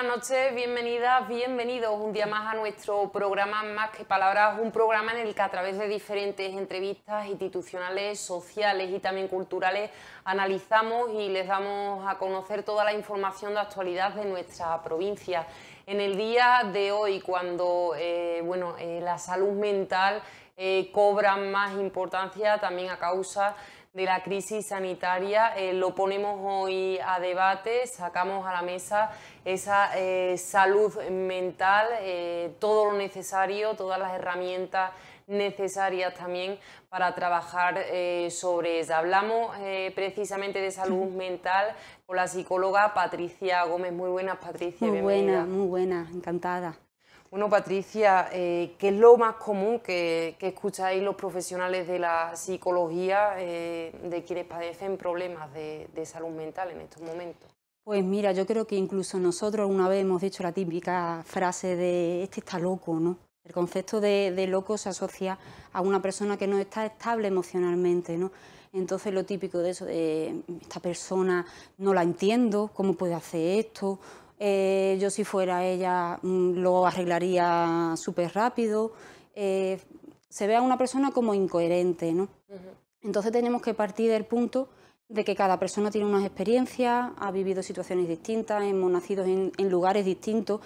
buenas noches, bienvenidas, bienvenidos un día más a nuestro programa Más que Palabras, un programa en el que a través de diferentes entrevistas institucionales, sociales y también culturales analizamos y les damos a conocer toda la información de actualidad de nuestra provincia. En el día de hoy, cuando eh, bueno, eh, la salud mental eh, cobra más importancia también a causa de de la crisis sanitaria. Eh, lo ponemos hoy a debate, sacamos a la mesa esa eh, salud mental, eh, todo lo necesario, todas las herramientas necesarias también para trabajar sobre ella. Hablamos precisamente de salud mental con la psicóloga Patricia Gómez. Muy buenas, Patricia. Muy muy buena, encantada. Bueno, Patricia, eh, ¿qué es lo más común que, escucháis los profesionales de la psicología eh, de quienes padecen problemas de, salud mental en estos momentos? Pues mira, yo creo que incluso nosotros una vez hemos dicho la típica frase de este está loco, ¿no? El concepto de, de, loco se asocia a una persona que no está estable emocionalmente, ¿no? Entonces lo típico de eso, de esta persona no la entiendo, ¿cómo puede hacer esto? Eh, yo si fuera ella mm, lo arreglaría súper rápido. Eh, se ve a una persona como incoherente, ¿no? Entonces tenemos que partir del punto de que cada persona tiene unas experiencias, ha vivido situaciones distintas, hemos nacido en lugares distintos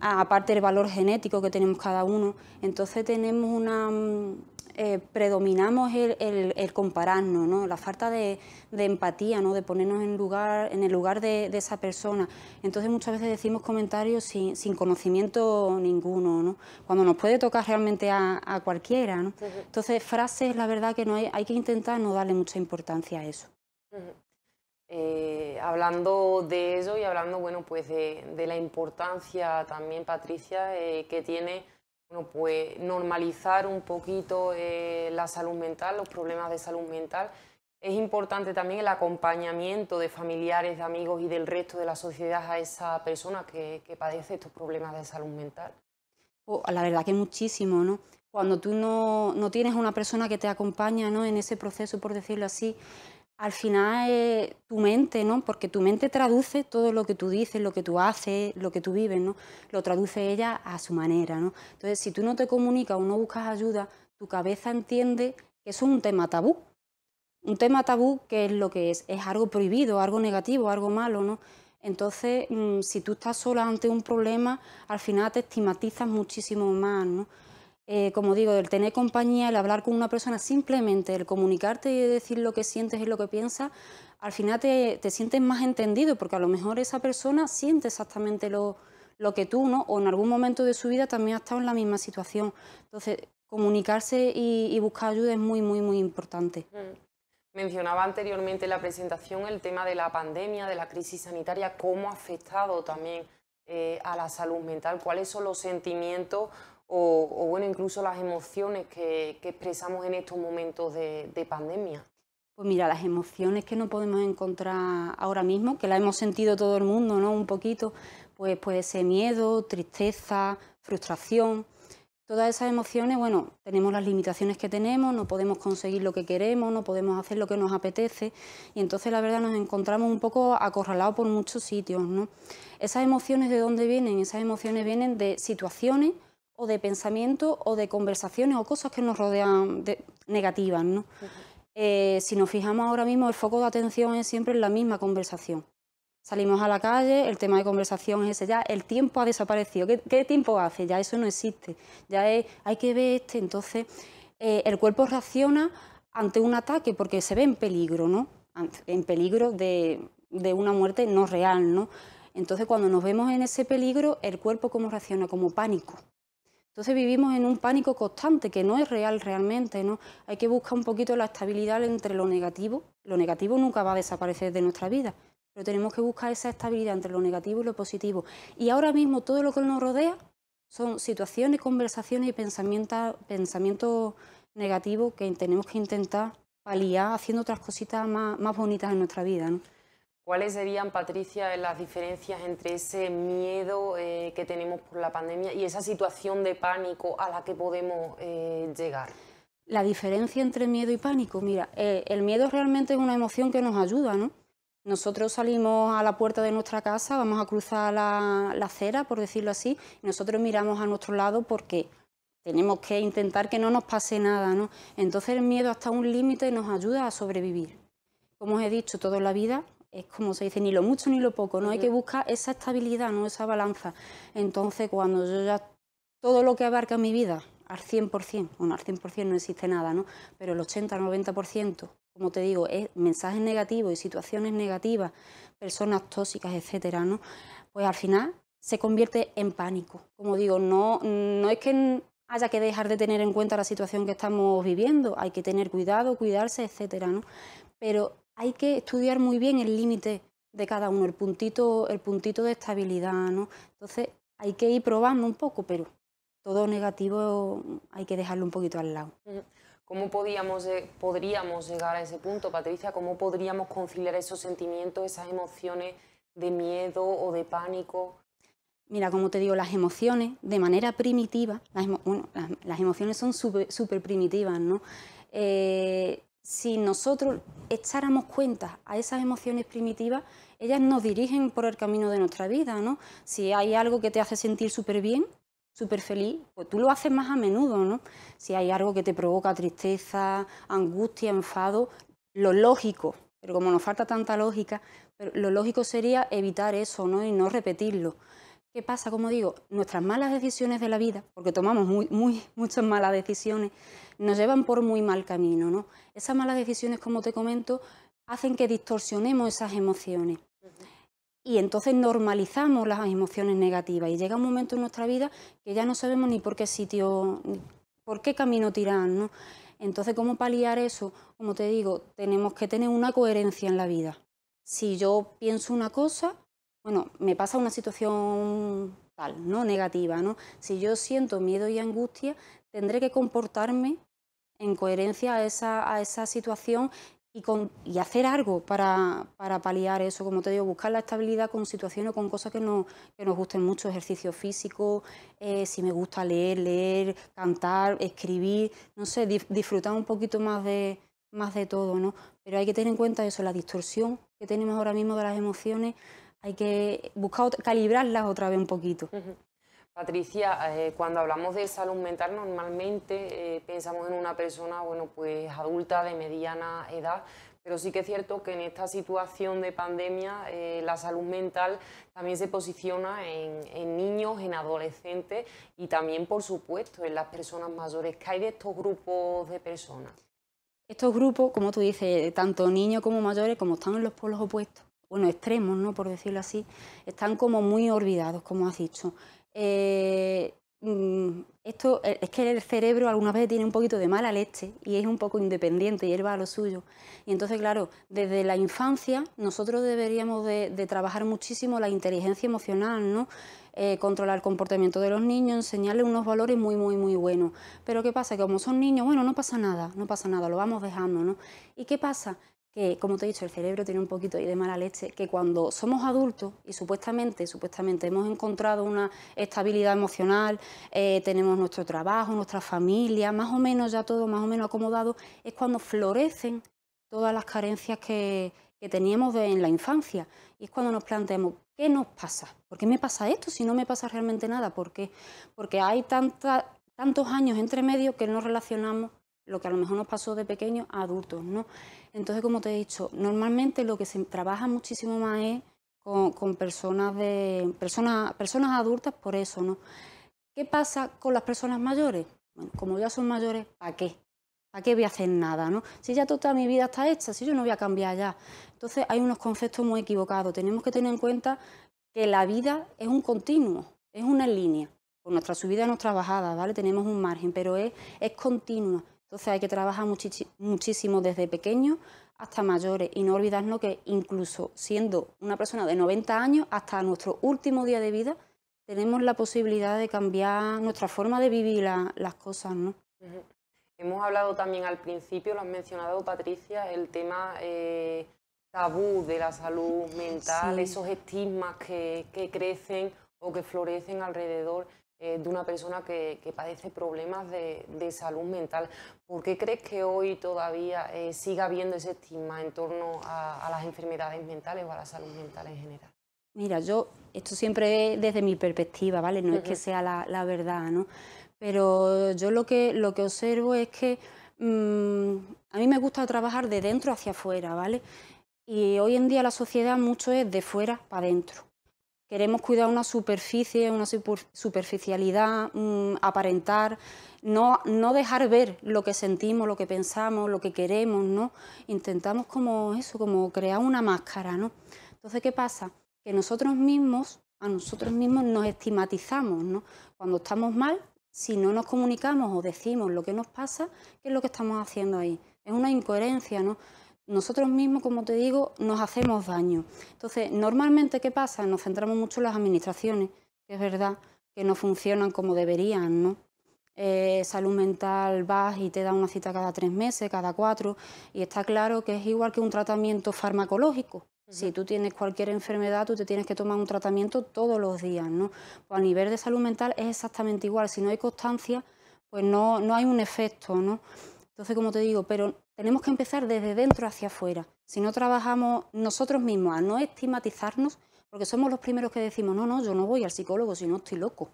aparte del valor genético que tenemos cada uno. Entonces tenemos una... Mm, eh, predominamos el, compararnos, ¿no? la falta de, empatía, ¿no? de ponernos en, lugar, en el lugar de, esa persona. Entonces muchas veces decimos comentarios sin, conocimiento ninguno, cuando nos puede tocar realmente a, cualquiera. Entonces frases, la verdad que no hay, hay que intentar no darle mucha importancia a eso. Eh, hablando de eso y hablando, bueno, pues de, la importancia también, Patricia, eh, que tiene, bueno, pues normalizar un poquito eh, la salud mental, los problemas de salud mental. Es importante también el acompañamiento de familiares, de amigos y del resto de la sociedad a esa persona que, que padece estos problemas de salud mental. Oh, la verdad que muchísimo, ¿no? Cuando tú no, no tienes una persona que te acompaña ¿no? en ese proceso, por decirlo así, al final es eh, tu mente, ¿no? Porque tu mente traduce todo lo que tú dices, lo que tú haces, lo que tú vives, ¿no? Lo traduce ella a su manera, ¿no? Entonces, si tú no te comunicas o no buscas ayuda, tu cabeza entiende que eso es un tema tabú. Un tema tabú que es lo que es, es algo prohibido, algo negativo, algo malo, Entonces, mm, si tú estás sola ante un problema, al final te estigmatizas muchísimo más, ¿no? Eh, como digo, el tener compañía, el hablar con una persona, simplemente el comunicarte y decir lo que sientes y lo que piensas, al final te, sientes más entendido, porque a lo mejor esa persona siente exactamente lo, lo, que tú, ¿no? O en algún momento de su vida también ha estado en la misma situación. Entonces, comunicarse y, buscar ayuda es muy, muy, muy importante. Mm. Mencionaba anteriormente en la presentación el tema de la pandemia, de la crisis sanitaria, cómo ha afectado también eh, a la salud mental, cuáles son los sentimientos o, bueno, incluso las emociones que, expresamos en estos momentos de, pandemia? Pues mira, las emociones que no podemos encontrar ahora mismo, que las hemos sentido todo el mundo, ¿no? Un poquito, pues puede ser miedo, tristeza, frustración. Todas esas emociones, bueno, tenemos las limitaciones que tenemos, no podemos conseguir lo que queremos, no podemos hacer lo que nos apetece y entonces la verdad nos encontramos un poco acorralados por muchos sitios, ¿no? Esas emociones de dónde vienen? Esas emociones vienen de situaciones o de pensamiento, o de conversaciones o cosas que nos rodean negativas. ¿no? Eh, si nos fijamos ahora mismo, el foco de atención es siempre en la misma conversación. Salimos a la calle, el tema de conversación es ese, ya el tiempo ha desaparecido. ¿Qué, tiempo hace? Ya eso no existe. Ya es, hay que ver este. Entonces, eh, el cuerpo reacciona ante un ataque porque se ve en peligro, ¿no? En peligro de, una muerte no real, ¿no? Entonces, cuando nos vemos en ese peligro, el cuerpo cómo reacciona, como pánico. Entonces vivimos en un pánico constante que no es real realmente, ¿no? Hay que buscar un poquito la estabilidad entre lo negativo. Lo negativo nunca va a desaparecer de nuestra vida, pero tenemos que buscar esa estabilidad entre lo negativo y lo positivo. Y ahora mismo todo lo que nos rodea son situaciones, conversaciones y pensamientos pensamiento negativos que tenemos que intentar paliar haciendo otras cositas más, bonitas en nuestra vida, ¿Cuáles serían, Patricia, las diferencias entre ese miedo eh, que tenemos por la pandemia y esa situación de pánico a la que podemos eh, llegar? La diferencia entre miedo y pánico, mira, eh, el miedo realmente es una emoción que nos ayuda, ¿no? Nosotros salimos a la puerta de nuestra casa, vamos a cruzar la, acera, por decirlo así, y nosotros miramos a nuestro lado porque tenemos que intentar que no nos pase nada, ¿no? Entonces el miedo hasta un límite nos ayuda a sobrevivir. Como os he dicho, toda la vida es como se dice, ni lo mucho ni lo poco, no hay que buscar esa estabilidad, no esa balanza. Entonces, cuando yo ya todo lo que abarca mi vida al 100%, bueno, al 100% no existe nada, ¿no? Pero el 80-90%, como te digo, es mensajes negativos y situaciones negativas, personas tóxicas, etcétera, ¿no? Pues al final se convierte en pánico. Como digo, no, no es que haya que dejar de tener en cuenta la situación que estamos viviendo, hay que tener cuidado, cuidarse, etcétera, ¿no? Pero hay que estudiar muy bien el límite de cada uno, el puntito, el puntito de estabilidad, ¿no? Entonces hay que ir probando un poco, pero todo negativo hay que dejarlo un poquito al lado. ¿Cómo podríamos llegar a ese punto, Patricia? ¿Cómo podríamos conciliar esos sentimientos, esas emociones de miedo o de pánico? Mira, como te digo, las emociones de manera primitiva, las, las, emociones son súper primitivas, ¿no? Eh, si nosotros echáramos cuenta a esas emociones primitivas, ellas nos dirigen por el camino de nuestra vida, ¿no? Si hay algo que te hace sentir súper bien, súper feliz, pues tú lo haces más a menudo, ¿no? Si hay algo que te provoca tristeza, angustia, enfado, lo lógico, pero como nos falta tanta lógica, lo lógico sería evitar eso, ¿no? Y no repetirlo. ¿Qué pasa? Como digo, nuestras malas decisiones de la vida, porque tomamos muy, muchas malas decisiones, nos llevan por muy mal camino. ¿no? Esas malas decisiones, como te comento, hacen que distorsionemos esas emociones. Y entonces normalizamos las emociones negativas y llega un momento en nuestra vida que ya no sabemos ni por qué sitio, por qué camino tirar. ¿no? Entonces, ¿cómo paliar eso? Como te digo, tenemos que tener una coherencia en la vida. Si yo pienso una cosa, bueno, me pasa una situación tal, ¿no? Negativa, ¿no? Si yo siento miedo y angustia, tendré que comportarme en coherencia a esa, a esa situación y, con, y hacer algo para, paliar eso, como te digo, buscar la estabilidad con situaciones o con cosas que, no, que nos gusten mucho, ejercicio físico, eh, si me gusta leer, leer, cantar, escribir, no sé, disfrutar un poquito más de, más de todo, ¿no? Pero hay que tener en cuenta eso, la distorsión que tenemos ahora mismo de las emociones hay que buscar calibrarlas otra vez un poquito. Patricia, eh, cuando hablamos de salud mental normalmente eh, pensamos en una persona, bueno, pues adulta de mediana edad, pero sí que es cierto que en esta situación de pandemia eh, la salud mental también se posiciona en, niños, en adolescentes y también, por supuesto, en las personas mayores. ¿Qué hay de estos grupos de personas? Estos grupos, como tú dices, tanto niños como mayores, como están en los polos opuestos, bueno, extremos, ¿no? por decirlo así, están como muy olvidados, como has dicho. Eh, mm, esto eh, es que el cerebro algunas veces tiene un poquito de mala leche y es un poco independiente y él va a lo suyo. Y entonces, claro, desde la infancia nosotros deberíamos de, trabajar muchísimo la inteligencia emocional, ¿no? Eh, controlar el comportamiento de los niños, enseñarles unos valores muy, muy, muy buenos. Pero ¿qué pasa? Que como son niños, bueno, no pasa nada, no pasa nada, lo vamos dejando, ¿no? ¿Y qué pasa? que, como te he dicho, el cerebro tiene un poquito de mala leche, que cuando somos adultos y supuestamente, supuestamente hemos encontrado una estabilidad emocional, eh, tenemos nuestro trabajo, nuestra familia, más o menos ya todo más o menos acomodado, es cuando florecen todas las carencias que, teníamos en la infancia. Y es cuando nos planteamos, ¿qué nos pasa? ¿Por qué me pasa esto si no me pasa realmente nada? ¿Por qué? Porque hay tantos años entre medio que no relacionamos lo que a lo mejor nos pasó de pequeños a adultos, ¿no? Entonces, como te he dicho, normalmente lo que se trabaja muchísimo más es con, personas, de, personas, personas adultas por eso, ¿no? ¿Qué pasa con las personas mayores? Bueno, como ya son mayores, ¿para qué? ¿Para qué voy a hacer nada? ¿no? Si ya toda mi vida está hecha, si yo no voy a cambiar ya. Entonces hay unos conceptos muy equivocados. Tenemos que tener en cuenta que la vida es un continuo, es una línea. Con nuestra subida, nuestra bajada, ¿vale? Tenemos un margen, pero es, es continua. Entonces hay que trabajar muchísimo desde pequeños hasta mayores y no olvidarnos que incluso siendo una persona de 90 años, hasta nuestro último día de vida, tenemos la posibilidad de cambiar nuestra forma de vivir las cosas. ¿no? Hemos hablado también al principio, lo has mencionado Patricia, el tema eh, tabú de la salud mental, esos estigmas que crecen o que florecen alrededor. Eh, de una persona que, padece problemas de, salud mental. ¿Por qué crees que hoy todavía eh, siga habiendo ese estigma en torno a, las enfermedades mentales o a la salud mental en general? Mira, yo, esto siempre es desde mi perspectiva, ¿vale? No es que sea la, verdad, ¿no? Pero yo lo que, lo que observo es que mm, a mí me gusta trabajar de dentro hacia afuera, ¿vale? Y hoy en día la sociedad mucho es de fuera para adentro. Queremos cuidar una superficie, una superficialidad, mm, aparentar, no, no dejar ver lo que sentimos, lo que pensamos, lo que queremos, ¿no? Intentamos como eso, como crear una máscara, ¿no? Entonces, ¿qué pasa? Que nosotros mismos, a nosotros mismos nos estigmatizamos, ¿no? Cuando estamos mal, si no nos comunicamos o decimos lo que nos pasa, ¿qué es lo que estamos haciendo ahí? Es una incoherencia, ¿no? nosotros mismos, como te digo, nos hacemos daño. Entonces, normalmente, ¿qué pasa? Nos centramos mucho en las administraciones, que es verdad que no funcionan como deberían, ¿no? Eh, salud mental vas y te da una cita cada tres meses, cada cuatro, y está claro que es igual que un tratamiento farmacológico. Si tú tienes cualquier enfermedad, tú te tienes que tomar un tratamiento todos los días, ¿no? Pues a nivel de salud mental es exactamente igual. Si no hay constancia, pues no, no hay un efecto, ¿no? Entonces, como te digo, pero tenemos que empezar desde dentro hacia afuera. Si no trabajamos nosotros mismos a no estigmatizarnos, porque somos los primeros que decimos, no, no, yo no voy al psicólogo si no estoy loco.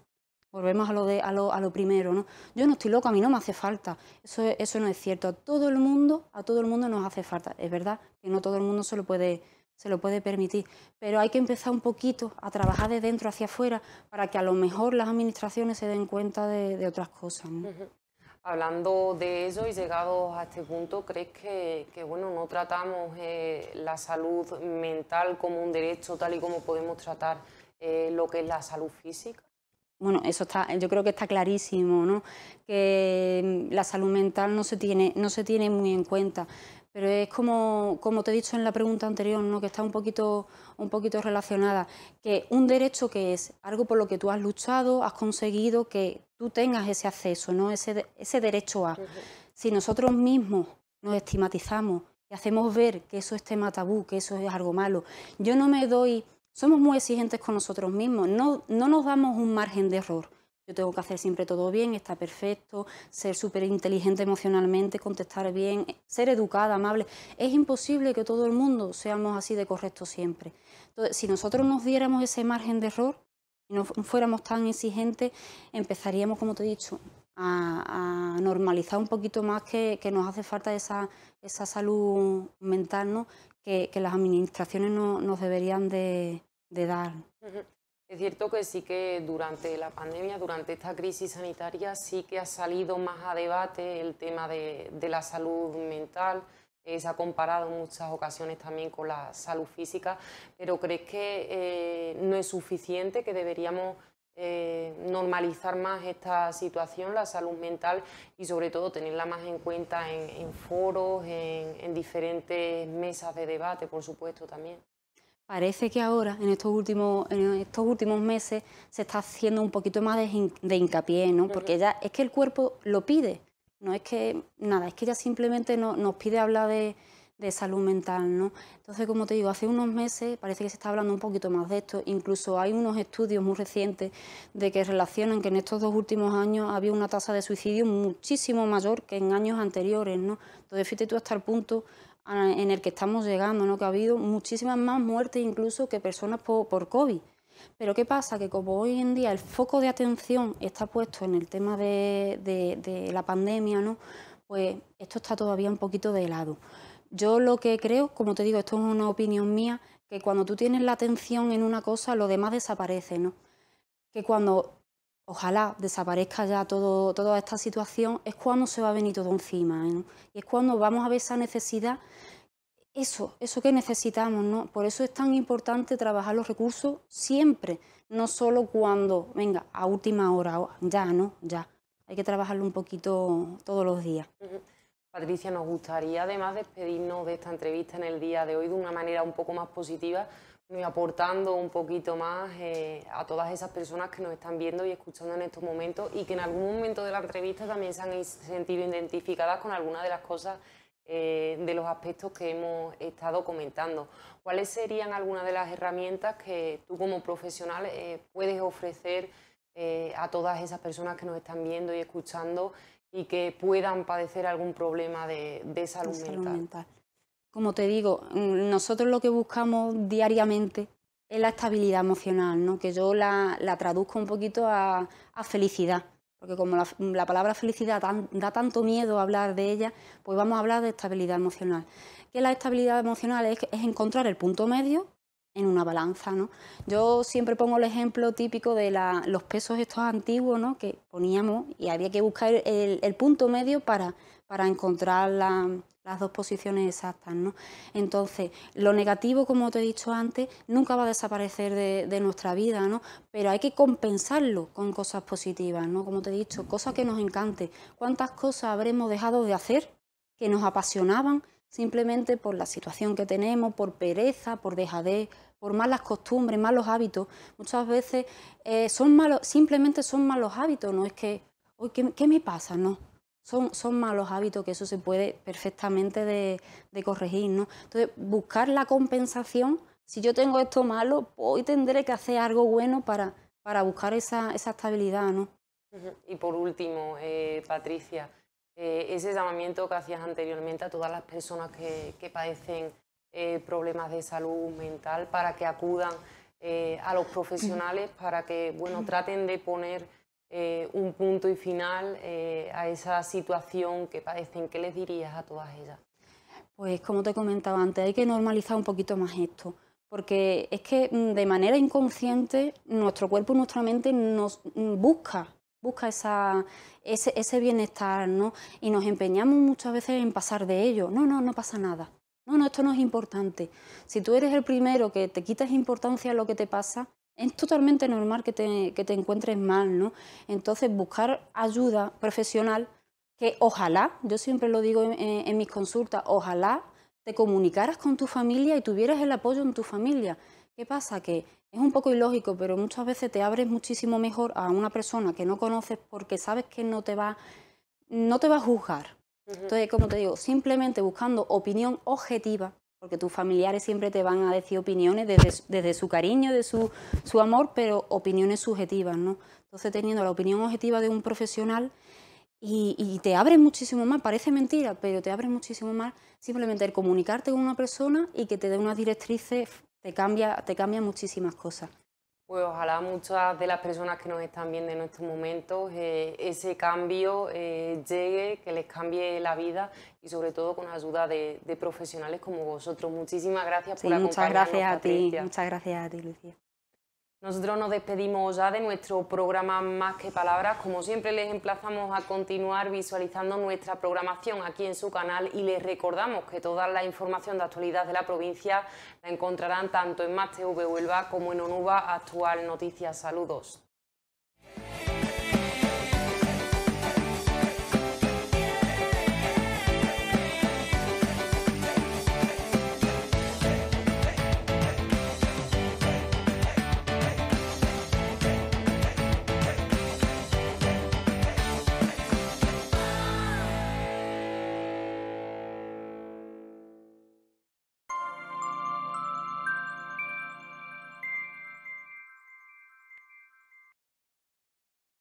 Volvemos a lo, de, a lo, a lo primero, ¿no? Yo no estoy loco, a mí no me hace falta. Eso, eso no es cierto. A todo el mundo, a todo el mundo nos hace falta. Es verdad que no todo el mundo se lo puede, se lo puede permitir, pero hay que empezar un poquito a trabajar de dentro hacia afuera para que a lo mejor las administraciones se den cuenta de, otras cosas. Hablando de eso y llegados a este punto, ¿crees que, bueno, no tratamos eh, la salud mental como un derecho tal y como podemos tratar eh, lo que es la salud física? Bueno, eso está, yo creo que está clarísimo, ¿no? Que mm, la salud mental no se tiene, no se tiene muy en cuenta. Pero es como, como te he dicho en la pregunta anterior, ¿no? que está un poquito, un poquito relacionada, que un derecho que es algo por lo que tú has luchado, has conseguido, que tú tengas ese acceso, ¿no? ese, ese derecho a. Si nosotros mismos nos estigmatizamos y hacemos ver que eso es tema tabú, que eso es algo malo, yo no me doy, somos muy exigentes con nosotros mismos, no, no nos damos un margen de error. Yo tengo que hacer siempre todo bien, estar perfecto, ser súper inteligente emocionalmente, contestar bien, ser educada, amable. Es imposible que todo el mundo seamos así de correcto siempre. Entonces, si nosotros nos diéramos ese margen de error, si no fuéramos tan exigentes, empezaríamos, como te he dicho, a, normalizar un poquito más que, nos hace falta esa, esa salud mental ¿no? que, las administraciones nos deberían de, dar. Es cierto que sí que durante la pandemia, durante esta crisis sanitaria, sí que ha salido más a debate el tema de la salud mental, que eh, se ha comparado en muchas ocasiones también con la salud física, pero ¿crees que eh, no es suficiente, que deberíamos eh, normalizar más esta situación, la salud mental, y sobre todo tenerla más en cuenta en, foros, en, diferentes mesas de debate, por supuesto, también? Parece que ahora, en estos últimos, en estos últimos meses, se está haciendo un poquito más de, de hincapié, ¿no? Porque ya es que el cuerpo lo pide. No es que, nada, es que ella simplemente no, nos pide hablar de, salud mental, ¿no? Entonces, como te digo, hace unos meses parece que se está hablando un poquito más de esto. Incluso hay unos estudios muy recientes de que relacionan que en estos dos últimos años había una tasa de suicidio muchísimo mayor que en años anteriores, ¿no? Entonces, fíjate tú hasta el punto en el que estamos llegando, ¿no? Que ha habido muchísimas más muertes incluso que personas por, por COVID. Pero ¿qué pasa? Que como hoy en día el foco de atención está puesto en el tema de, la pandemia, pues esto está todavía un poquito de lado. Yo lo que creo, como te digo, esto es una opinión mía, que cuando tú tienes la atención en una cosa, lo demás desaparece, ¿no? Que cuando, ojalá, desaparezca ya todo, toda esta situación, es cuando se va a venir todo encima, ¿no? ¿eh? Y es cuando vamos a ver esa necesidad eso, eso que necesitamos, ¿no? Por eso es tan importante trabajar los recursos siempre, no solo cuando, venga, a última hora, ya, ¿no? Ya. Hay que trabajarlo un poquito todos los días. Patricia, nos gustaría además despedirnos de esta entrevista en el día de hoy de una manera un poco más positiva, y eh, aportando un poquito más eh, a todas esas personas que nos están viendo y escuchando en estos momentos y que en algún momento de la entrevista también se han sentido identificadas con alguna de las cosas eh, de los aspectos que hemos estado comentando. ¿Cuáles serían algunas de las herramientas que tú como profesional eh, puedes ofrecer eh, a todas esas personas que nos están viendo y escuchando y que puedan padecer algún problema de, salud, mental? Como te digo, mm, nosotros lo que buscamos diariamente es la estabilidad emocional, ¿no? que yo la, traduzco un poquito a felicidad porque como la, palabra felicidad da tanto miedo hablar de ella, pues vamos a hablar de estabilidad emocional. Que la estabilidad emocional es, encontrar el punto medio en una balanza, ¿no? Yo siempre pongo el ejemplo típico de los pesos estos antiguos, ¿no? Que poníamos y había que buscar el, punto medio para, para encontrar la, las dos posiciones exactas. ¿no? Entonces, lo negativo, como te he dicho antes, nunca va a desaparecer de, nuestra vida, ¿no? pero hay que compensarlo con cosas positivas, ¿no? como te he dicho, cosas que nos encanten. ¿Cuántas cosas habremos dejado de hacer que nos apasionaban simplemente por la situación que tenemos, por pereza, por dejadez? por malas costumbres, malos hábitos. Muchas veces eh, son malos, simplemente son malos hábitos, no es que, hoy ¿qué, ¿qué me pasa? No, son, malos hábitos que eso se puede perfectamente de, corregir, ¿no? Entonces, buscar la compensación. Si yo tengo esto malo, hoy tendré que hacer algo bueno para, para buscar esa, esa estabilidad, ¿no? Y por último, eh, Patricia, eh, ese llamamiento que hacías anteriormente a todas las personas que, que padecen eh, problemas de salud mental para que acudan a los profesionales para que bueno traten de poner eh, un punto y final eh, a esa situación que padecen. ¿Qué les dirías a todas ellas? Pues como te comentaba antes, hay que normalizar un poquito más esto, porque es que mm, de manera inconsciente nuestro cuerpo y nuestra mente nos mm, busca busca ese, ese, bienestar, ¿no? Y nos empeñamos muchas veces en pasar de ello. No, no, no pasa nada. No, no, esto no es importante. Si tú eres el primero que te quitas importancia a lo que te pasa, es totalmente normal que te, encuentres mal, ¿no? Entonces, buscar ayuda profesional que ojalá, yo siempre lo digo en, mis consultas, ojalá te comunicaras con tu familia y tuvieras el apoyo en tu familia. ¿Qué pasa? Que es un poco ilógico, pero muchas veces te abres muchísimo mejor a una persona que no conoces porque sabes que no te va, no te va a juzgar. Entonces, como te digo, simplemente buscando opinión objetiva porque tus familiares siempre te van a decir opiniones desde, desde su cariño, de su, su, amor, pero opiniones subjetivas, ¿no? Entonces, teniendo la opinión objetiva de un profesional y, y te abre muchísimo más, parece mentira, pero te abre muchísimo más simplemente el comunicarte con una persona y que te dé unas directrices, te cambia, te cambia muchísimas cosas. Pues ojalá muchas de las personas que nos están viendo en estos momentos eh, ese cambio eh, llegue, que les cambie la vida y sobre todo con ayuda de, profesionales como vosotros. Muchísimas gracias por acompañarnos. Muchas gracias a ti, muchas gracias a ti, Lucía. Nosotros nos despedimos ya de nuestro programa Más que Palabras. Como siempre, les emplazamos a continuar visualizando nuestra programación aquí en su canal y les recordamos que toda la información de actualidad de la provincia la encontrarán tanto en Más TV Huelva como en ONUVA Actual Noticias. Saludos.